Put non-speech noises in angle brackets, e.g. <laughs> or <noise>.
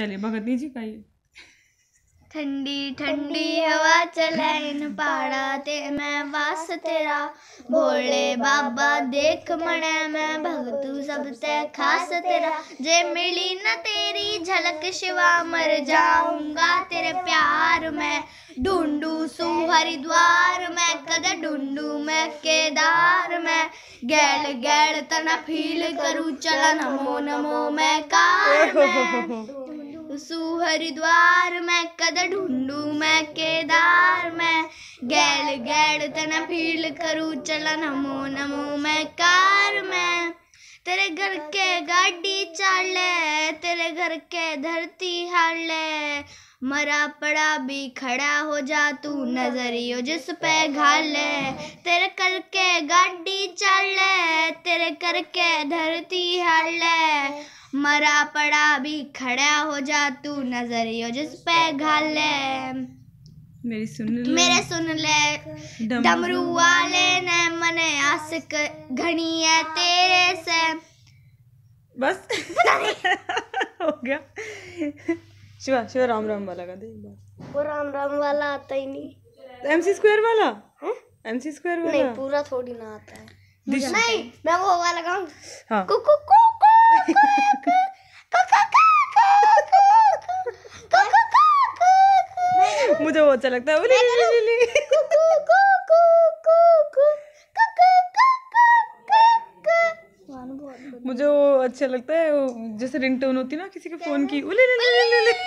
चलिए भगतनी जी का ये ठंडी ठंडी हवा चलैन पाड़ा ते मैं वास तेरा भोले बाबा देख मणे मैं भगतू सब ते खास तेरा जे मिली न तेरी झलक शिवा मर जाऊंगा तेरे प्यार में ढूंढू सू हरिद्वार में कद ढूंढू मैं केदार में गैल गैल तना फील करूँ चला नमो नमो मैं कार में <laughs> सुहरिद्वार मैं में कद ढूंढू मैं केदार मैं गैल गैल तन फील करू चला नमो नमो मैं कार मैं तेरे घर के गाड़ी चाल तेरे घर के धरती हाल मरा पड़ा भी खड़ा हो जा तू नजरियो जिस पे घाल तेरे कर के गाड़ी चाल तेरे कर के धरती हाले मरा पड़ा भी खड़ा हो जा तू नजर यो जिस पे घाल ले मेरी सुन ले मेरे सुन ले डमरू वाले ने मने आस घनी है तेरे से बस <laughs> हो गया शिवा शिवा राम राम वाला का देख बार वो राम राम वाला आता ही नहीं एमसी स्क्वायर वाला हाँ? एमसी स्क्वायर वाला नहीं पूरा थोड़ी ना आता है नहीं मैं वो वाला गाऊं हाँ कुकु मुझे वो अच्छा लगता है मुझे वो अच्छा लगता है जैसे रिंगटोन होती है ना किसी के फोन की उले